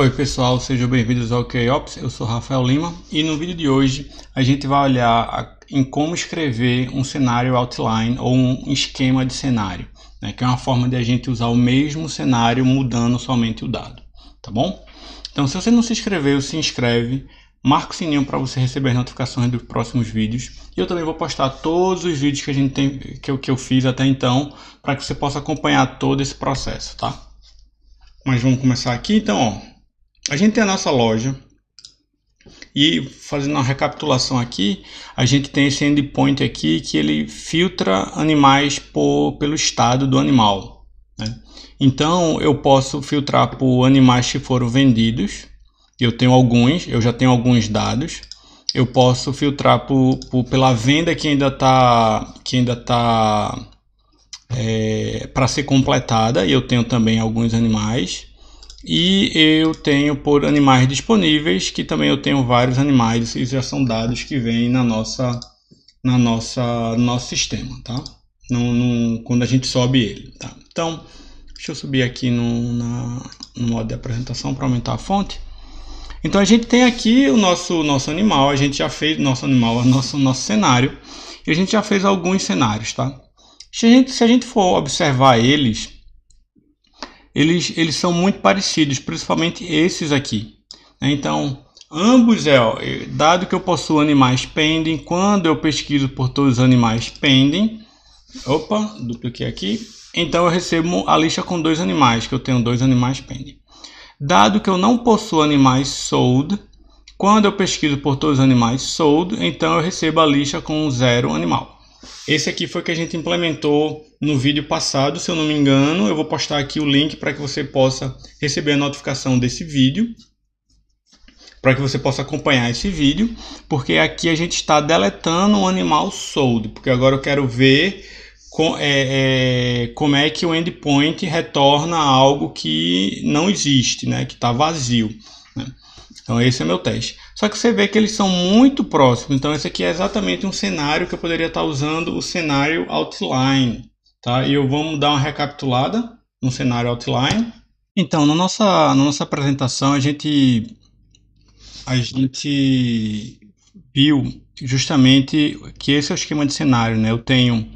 Oi pessoal, sejam bem-vindos ao KOps, eu sou Rafael Lima e no vídeo de hoje a gente vai olhar em como escrever um cenário outline ou um esquema de cenário, né, que é uma forma de a gente usar o mesmo cenário mudando somente o dado, tá bom? Então se você não se inscreveu, se inscreve, marca o sininho para você receber as notificações dos próximos vídeos e eu também vou postar todos os vídeos que, a gente tem, que, eu, que eu fiz até então para que você possa acompanhar todo esse processo, tá? Mas vamos começar aqui então, ó a gente tem a nossa loja. E fazendo uma recapitulação aqui, a gente tem esse endpoint aqui que ele filtra animais por, pelo estado do animal. Né? Então eu posso filtrar por animais que foram vendidos. Eu tenho alguns, eu já tenho alguns dados. Eu posso filtrar por, por pela venda que ainda está tá, é, para ser completada. E eu tenho também alguns animais. E eu tenho por animais disponíveis, que também eu tenho vários animais, e já são dados que vêm na nossa, na nossa, no nosso sistema, tá? No, no, quando a gente sobe ele, tá? Então, deixa eu subir aqui no, na, no modo de apresentação para aumentar a fonte. Então a gente tem aqui o nosso, nosso animal, a gente já fez nosso animal, nosso, nosso cenário, e a gente já fez alguns cenários, tá? Se a gente, se a gente for observar eles, eles, eles são muito parecidos, principalmente esses aqui. Então, ambos é, ó, é, dado que eu possuo animais pending quando eu pesquiso por todos os animais pending. opa, dupliquei aqui, então eu recebo a lista com dois animais, que eu tenho dois animais pending. Dado que eu não possuo animais sold, quando eu pesquiso por todos os animais sold, então eu recebo a lista com zero animal. Esse aqui foi que a gente implementou no vídeo passado, se eu não me engano. Eu vou postar aqui o link para que você possa receber a notificação desse vídeo. Para que você possa acompanhar esse vídeo. Porque aqui a gente está deletando um animal sold, Porque agora eu quero ver com, é, é, como é que o endpoint retorna algo que não existe, né? que está vazio. Então esse é meu teste. Só que você vê que eles são muito próximos. Então esse aqui é exatamente um cenário que eu poderia estar usando o cenário outline. Tá? E eu vou dar uma recapitulada no cenário outline. Então, na nossa, na nossa apresentação, a gente, a gente viu justamente que esse é o esquema de cenário. Né? Eu tenho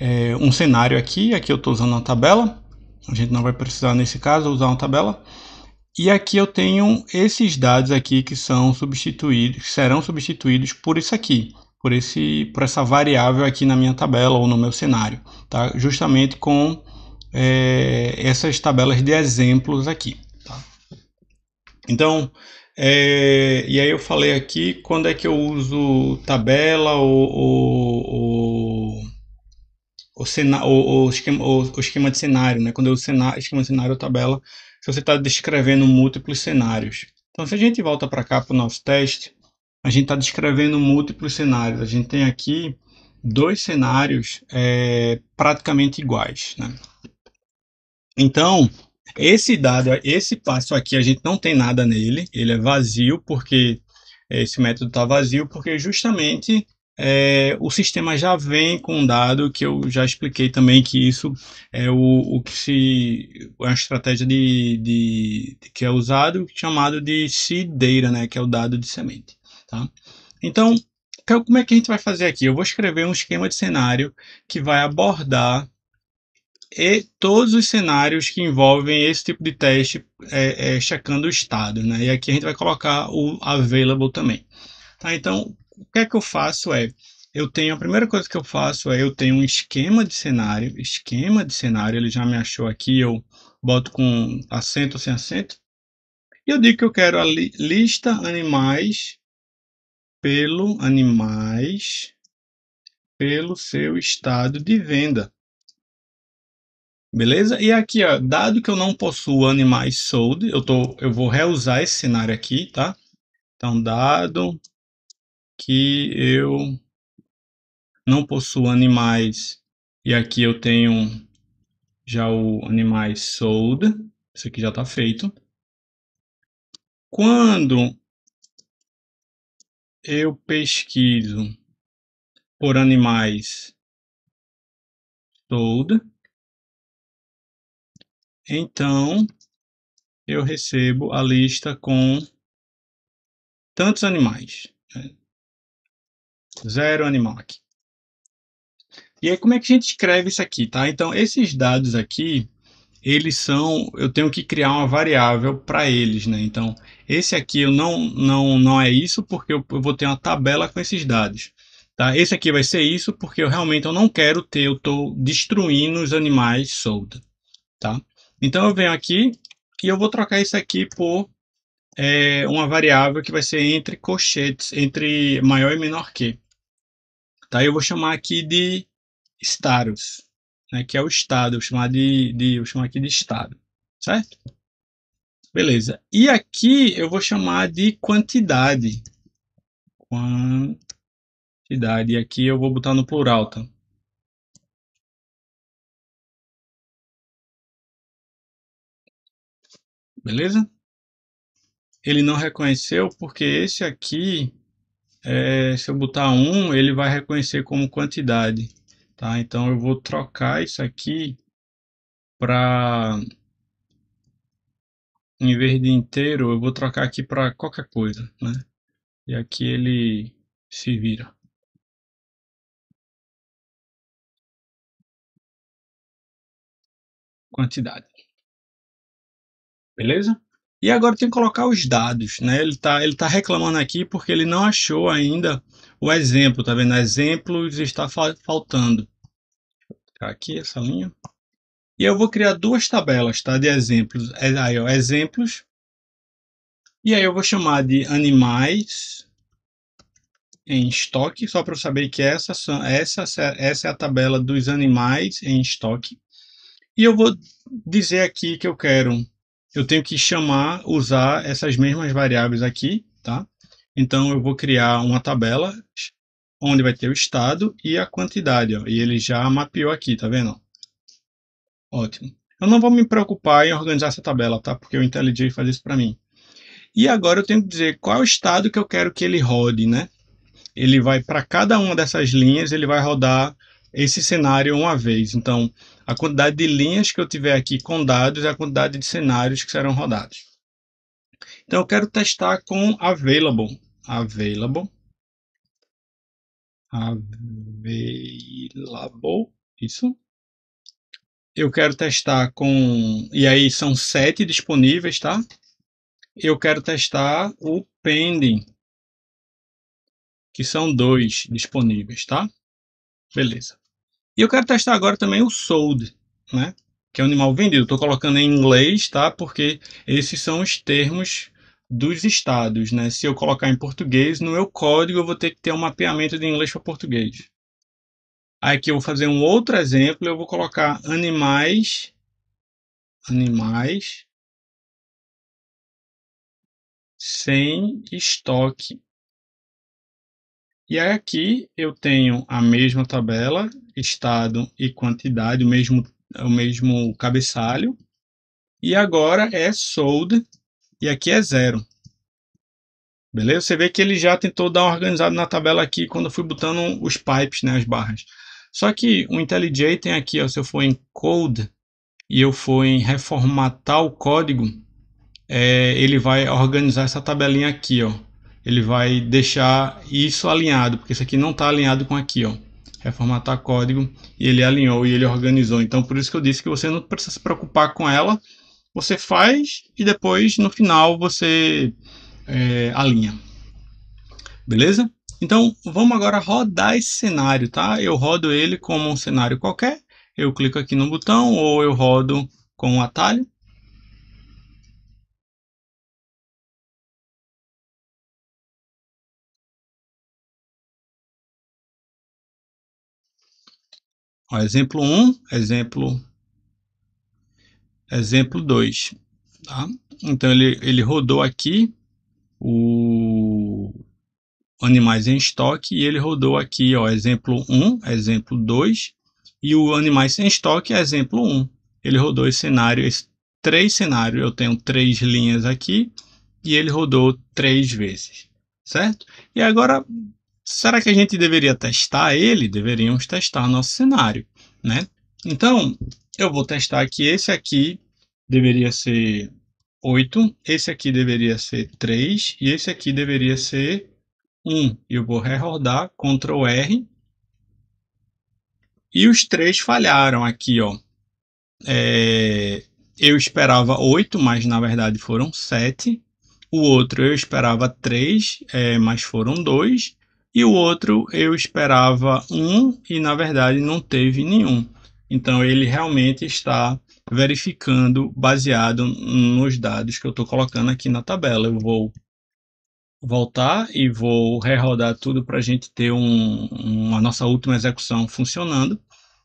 é, um cenário aqui, aqui eu estou usando uma tabela. A gente não vai precisar, nesse caso, usar uma tabela. E aqui eu tenho esses dados aqui que são substituídos, serão substituídos por isso aqui, por esse, por essa variável aqui na minha tabela ou no meu cenário, tá? Justamente com é, essas tabelas de exemplos aqui. Tá? Então, é, e aí eu falei aqui quando é que eu uso tabela ou, ou, ou, ou, esquema, ou, esquema de cenário, né? Quando eu uso cenário, esquema de cenário ou tabela se você está descrevendo múltiplos cenários. Então, se a gente volta para cá para o nosso teste, a gente está descrevendo múltiplos cenários. A gente tem aqui dois cenários é, praticamente iguais. Né? Então, esse dado, esse passo aqui, a gente não tem nada nele, ele é vazio, porque esse método está vazio, porque justamente é, o sistema já vem com um dado que eu já expliquei também que isso é o, o que se é uma estratégia de, de, de que é usado chamado de cideira né, que é o dado de semente, tá? Então, como é que a gente vai fazer aqui? Eu vou escrever um esquema de cenário que vai abordar e todos os cenários que envolvem esse tipo de teste é, é, checando o estado, né? E aqui a gente vai colocar o available também. Tá, então, o que é que eu faço é, eu tenho a primeira coisa que eu faço é eu tenho um esquema de cenário, esquema de cenário, ele já me achou aqui, eu boto com acento sem assim, acento. E eu digo que eu quero a li, lista animais pelo animais pelo seu estado de venda. Beleza? E aqui, ó, dado que eu não possuo animais sold, eu, tô, eu vou reusar esse cenário aqui, tá? Então, dado que eu não possuo animais e aqui eu tenho já o animais sold, isso aqui já está feito. Quando eu pesquiso por animais sold, então eu recebo a lista com tantos animais. Né? Zero animal aqui. E aí, como é que a gente escreve isso aqui, tá? Então, esses dados aqui, eles são... Eu tenho que criar uma variável para eles, né? Então, esse aqui eu não, não, não é isso, porque eu, eu vou ter uma tabela com esses dados. Tá? Esse aqui vai ser isso, porque eu realmente eu não quero ter... Eu estou destruindo os animais solta tá? Então, eu venho aqui e eu vou trocar isso aqui por é, uma variável que vai ser entre colchetes, entre maior e menor que. Tá? Eu vou chamar aqui de status, né? que é o estado. Eu vou chamar, de, de, eu chamar aqui de estado, certo? Beleza. E aqui eu vou chamar de quantidade. Quantidade. E aqui eu vou botar no plural, tá? Beleza? Ele não reconheceu porque esse aqui é, se eu botar 1, ele vai reconhecer como quantidade. Tá? Então eu vou trocar isso aqui para em vez de inteiro, eu vou trocar aqui para qualquer coisa, né? E aqui ele se vira. Quantidade. Beleza? E agora tem que colocar os dados, né? Ele está ele tá reclamando aqui porque ele não achou ainda o exemplo, tá vendo? Exemplos está faltando. Vou tá aqui essa linha. E eu vou criar duas tabelas, tá? De exemplos. É, aí, ó, exemplos. E aí eu vou chamar de animais em estoque, só para eu saber que essa, essa, essa é a tabela dos animais em estoque. E eu vou dizer aqui que eu quero eu tenho que chamar, usar essas mesmas variáveis aqui, tá? Então eu vou criar uma tabela onde vai ter o estado e a quantidade, ó, e ele já mapeou aqui, tá vendo? Ótimo. Eu não vou me preocupar em organizar essa tabela, tá? Porque o IntelliJ faz isso para mim. E agora eu tenho que dizer qual é o estado que eu quero que ele rode, né? Ele vai para cada uma dessas linhas, ele vai rodar esse cenário uma vez. Então, a quantidade de linhas que eu tiver aqui com dados e a quantidade de cenários que serão rodados. Então eu quero testar com available, available, available, isso. Eu quero testar com, e aí são sete disponíveis, tá? Eu quero testar o pending, que são dois disponíveis, tá? Beleza. E eu quero testar agora também o sold, né? que é o animal vendido. Estou colocando em inglês, tá? Porque esses são os termos dos estados, né? Se eu colocar em português, no meu código eu vou ter que ter um mapeamento de inglês para português. Aqui eu vou fazer um outro exemplo, eu vou colocar animais, animais sem estoque e aqui eu tenho a mesma tabela, estado e quantidade, o mesmo, o mesmo cabeçalho. E agora é sold e aqui é zero. Beleza? Você vê que ele já tentou dar um organizado na tabela aqui quando eu fui botando os pipes, né, as barras. Só que o IntelliJ tem aqui, ó, se eu for em code e eu for em reformatar o código, é, ele vai organizar essa tabelinha aqui, ó ele vai deixar isso alinhado, porque isso aqui não está alinhado com aqui, ó. Reformatar código e ele alinhou e ele organizou. Então, por isso que eu disse que você não precisa se preocupar com ela. Você faz e depois, no final, você é, alinha. Beleza? Então, vamos agora rodar esse cenário, tá? Eu rodo ele como um cenário qualquer. Eu clico aqui no botão ou eu rodo com o um atalho. exemplo 1, exemplo, exemplo 2. Tá? Então, ele, ele rodou aqui o animais em estoque e ele rodou aqui, ó, exemplo 1, exemplo 2 e o animais em estoque, exemplo 1. Ele rodou esse cenário, esse três cenários, eu tenho três linhas aqui e ele rodou três vezes, certo? E agora será que a gente deveria testar ele? Deveríamos testar nosso cenário, né? Então, eu vou testar que esse aqui deveria ser 8, esse aqui deveria ser 3 e esse aqui deveria ser 1. Eu vou rerodar, Ctrl R. E os três falharam aqui, ó. É, eu esperava 8, mas na verdade foram 7. O outro eu esperava 3, é, mas foram 2 e o outro eu esperava um e na verdade não teve nenhum. Então ele realmente está verificando baseado nos dados que eu estou colocando aqui na tabela. Eu vou voltar e vou rerodar tudo para a gente ter um, uma nossa última execução funcionando.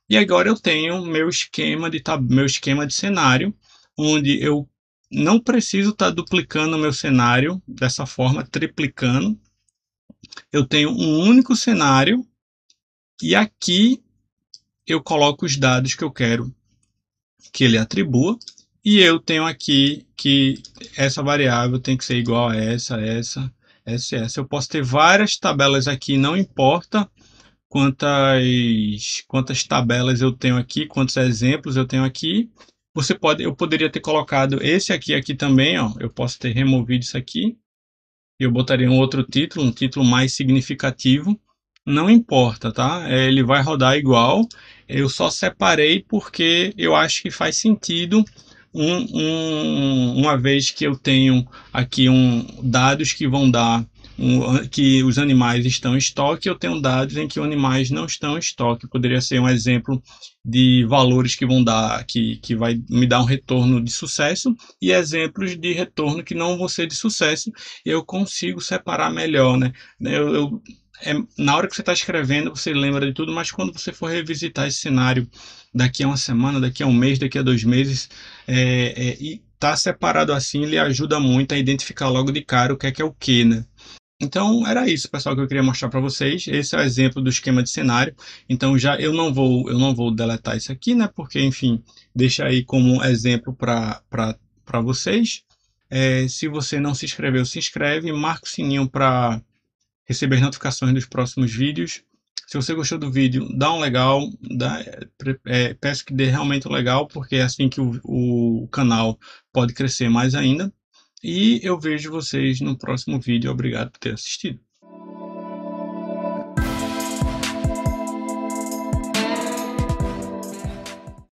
E agora eu tenho meu esquema de meu esquema de cenário, onde eu não preciso estar tá duplicando meu cenário dessa forma, triplicando, eu tenho um único cenário e aqui eu coloco os dados que eu quero que ele atribua e eu tenho aqui que essa variável tem que ser igual a essa, essa, essa, essa. Eu posso ter várias tabelas aqui, não importa quantas quantas tabelas eu tenho aqui, quantos exemplos eu tenho aqui. Você pode, eu poderia ter colocado esse aqui aqui também, ó. Eu posso ter removido isso aqui eu botaria um outro título, um título mais significativo. Não importa, tá? É, ele vai rodar igual. Eu só separei porque eu acho que faz sentido. Um, um, uma vez que eu tenho aqui um, dados que vão dar um, que os animais estão em estoque, eu tenho dados em que os animais não estão em estoque. Poderia ser um exemplo de valores que vão dar, que, que vai me dar um retorno de sucesso e exemplos de retorno que não vão ser de sucesso. Eu consigo separar melhor, né? eu, eu é, na hora que você está escrevendo, você lembra de tudo, mas quando você for revisitar esse cenário daqui a uma semana, daqui a um mês, daqui a dois meses, é, é, e tá separado assim, ele ajuda muito a identificar logo de cara o que é que é o que, né? Então, era isso, pessoal, que eu queria mostrar para vocês. Esse é o exemplo do esquema de cenário. Então, já eu não vou, eu não vou deletar isso aqui, né? Porque, enfim, deixa aí como exemplo para vocês. É, se você não se inscreveu, se inscreve. Marca o sininho para receber notificações dos próximos vídeos. Se você gostou do vídeo, dá um legal, dá, é, peço que dê realmente um legal, porque é assim que o, o canal pode crescer mais ainda. E eu vejo vocês no próximo vídeo. Obrigado por ter assistido.